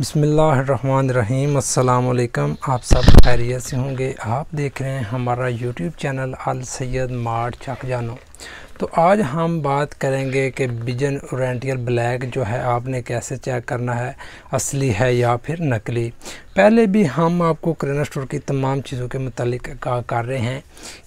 बसमीम आप सब खैरियत से होंगे आप देख रहे हैं हमारा YouTube channel Al Saeed mart चकजानो तो आज हम बात करेंगे कि बिजन ओरेंटियल ब्लैक जो है आपने कैसे चेक करना है असली है या फिर नकली पहले भी हम आपको करेना स्टोर की तमाम चीज़ों के मतलब कर रहे हैं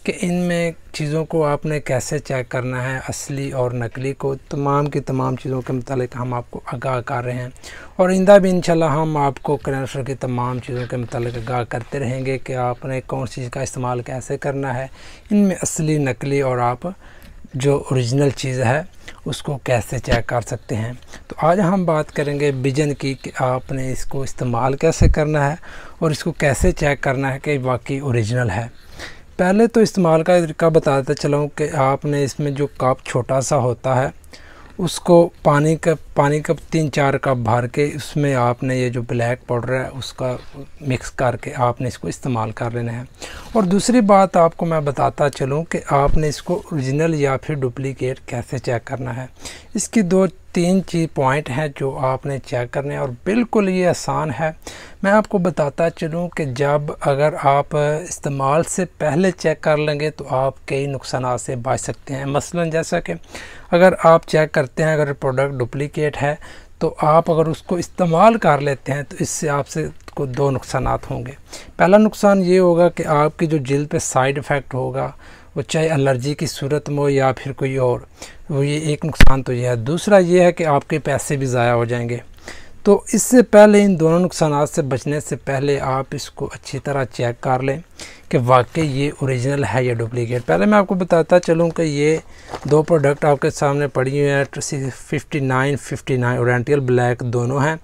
कि इनमें चीज़ों को आपने कैसे चेक करना है असली और नकली को तमाम की तमाम चीज़ों के मतलब हम आपको आगाह कर रहे हैं और इंदा भी इंशाल्लाह हम आपको करेना की तमाम चीज़ों के मतलब आगाह करते रहेंगे कि आपने कौन सी चीज़ का इस्तेमाल कैसे करना है इनमें असली नकली और आप जो ओरिजिनल चीज़ है उसको कैसे चेक कर सकते हैं तो आज हम बात करेंगे बिजन की कि आपने इसको इस्तेमाल कैसे करना है और इसको कैसे चेक करना है कि वाकई ओरिजिनल है पहले तो इस्तेमाल का तरीका बताते चलाऊँ कि आपने इसमें जो काप छोटा सा होता है उसको पानी का पानी का तीन चार कप भर के उसमें आपने ये जो ब्लैक पाउडर है उसका मिक्स करके आपने इसको इस्तेमाल कर लेना है और दूसरी बात आपको मैं बताता चलूँ कि आपने इसको ओरिजिनल या फिर डुप्लीकेट कैसे चेक करना है इसकी दो तीन चीज पॉइंट हैं जो आपने चेक करने हैं और बिल्कुल ये आसान है मैं आपको बताता चलूँ कि जब अगर आप इस्तेमाल से पहले चेक कर लेंगे तो आप कई नुकसान से बच सकते हैं मसलन जैसा कि अगर आप चेक करते हैं अगर प्रोडक्ट डुप्लिकेट है तो आप अगर उसको इस्तेमाल कर लेते हैं तो इससे आपसे को दो नुकसान होंगे पहला नुकसान ये होगा कि आपकी जो जल्द पर साइड इफ़ेक्ट होगा वो चाहे एलर्जी की सूरत में हो या फिर कोई और वो ये एक नुकसान तो यह है दूसरा ये है कि आपके पैसे भी ज़ाया हो जाएंगे तो इससे पहले इन दोनों नुकसान से बचने से पहले आप इसको अच्छी तरह चेक कर लें कि वाकई ये ओरिजिनल है या डुप्लीकेट पहले मैं आपको बताता चलूँ कि ये दो प्रोडक्ट आपके सामने पड़ी हुई हैं fifty nine fifty nine oriental black दोनों हैं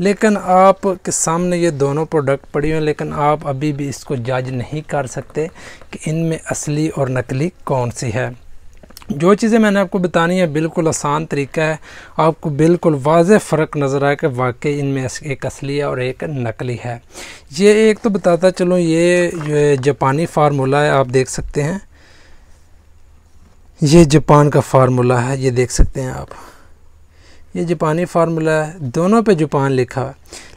लेकिन आप के सामने ये दोनों प्रोडक्ट पड़ी हुए हैं लेकिन आप अभी भी इसको जज नहीं कर सकते कि इनमें असली और नकली कौन सी है जो चीज़ें मैंने आपको बतानी है बिल्कुल आसान तरीका है आपको बिल्कुल वाज फ़र्क नज़र आए कि वाकई इनमें एक असली है और एक नकली है ये एक तो बताता चलो ये जापानी फार्मूला है आप देख सकते हैं ये जापान का फार्मूला है ये देख सकते हैं आप ये जापानी फार्मूला है दोनों पे जापान लिखा है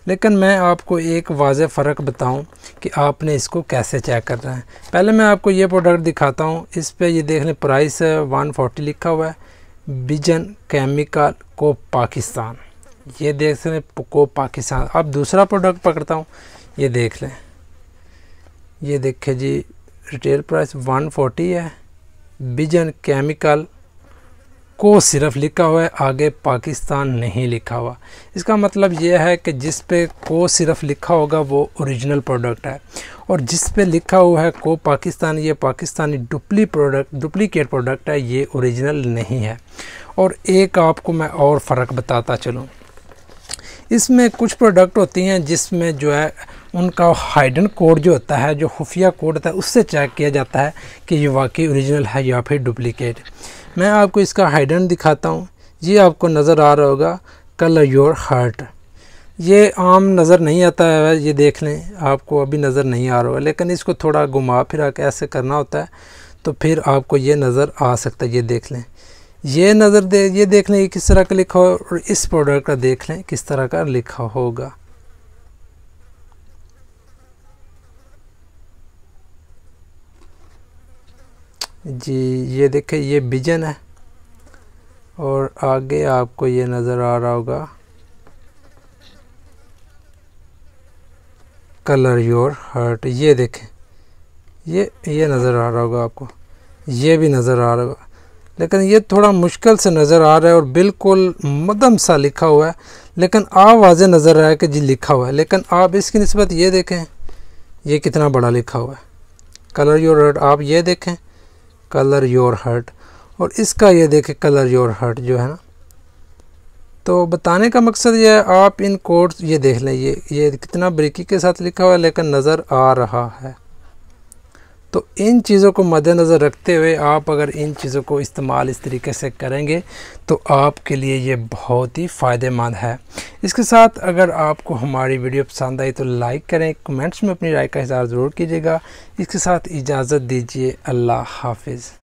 लेकिन मैं आपको एक वाज फ़र्क बताऊं कि आपने इसको कैसे चेक करना है पहले मैं आपको ये प्रोडक्ट दिखाता हूँ इस पर ये देख लें प्राइस है वन फोर्टी लिखा हुआ है बिजन केमिकल को पाकिस्तान ये देख लें को पाकिस्तान अब दूसरा प्रोडक्ट पकड़ता हूँ ये देख लें ये देखे जी रिटेल प्राइस वन है बिजन केमिकल को सिर्फ लिखा हुआ है आगे पाकिस्तान नहीं लिखा हुआ इसका मतलब यह है कि जिस पे को सिर्फ लिखा होगा वो ओरिजिनल प्रोडक्ट है और जिस पे लिखा हुआ है को पाकिस्तान ये पाकिस्तानी डुप्ली प्रोडक्ट डुप्लीकेट प्रोडक्ट है ये ओरिजिनल नहीं है और एक आपको मैं और फ़र्क बताता चलूँ इसमें कुछ प्रोडक्ट होती हैं जिसमें जो है उनका हाइडन कोड जो होता है जो खुफिया कोड होता है उससे चेक किया जाता है कि ये वाकई ओरिजिनल है या फिर डुप्लिकेट मैं आपको इसका हाइडन दिखाता हूँ ये आपको नज़र आ रहा होगा कल योर हार्ट ये आम नज़र नहीं आता है ये देख लें आपको अभी नज़र नहीं आ रहा होगा लेकिन इसको थोड़ा घुमा फिरा के ऐसे करना होता है तो फिर आपको ये नज़र आ सकता है ये देख लें ये नज़र दे ये देख लें किस तरह का लिखा हो और इस प्रोडक्ट का देख लें किस तरह का लिखा होगा जी ये देखें ये बिजन है और आगे आपको ये नज़र आ रहा होगा कलर योर हर्ट ये देखें ये ये नज़र आ रहा होगा आपको ये भी नज़र आ रहा होगा लेकिन ये थोड़ा मुश्किल से नज़र आ रहा है और बिल्कुल मदम सा लिखा हुआ है लेकिन आ वाजह नज़र आया है कि जी लिखा हुआ है लेकिन आप इसकी नस्बत ये देखें ये कितना बड़ा लिखा हुआ है कलर योर हर्ट आप ये देखें कलर योर हर्ट और इसका ये देखे कलर योर हर्ट जो है ना तो बताने का मकसद ये है आप इन कोड्स ये देख लें ये ये कितना ब्रेकी के साथ लिखा हुआ है लेकिन नज़र आ रहा है तो इन चीज़ों को मद्देनज़र रखते हुए आप अगर इन चीज़ों को इस्तेमाल इस तरीके से करेंगे तो आपके लिए ये बहुत ही फ़ायदेमंद है इसके साथ अगर आपको हमारी वीडियो पसंद आई तो लाइक करें कमेंट्स में अपनी राय का इजहार ज़रूर कीजिएगा इसके साथ इजाज़त दीजिए अल्लाह हाफिज़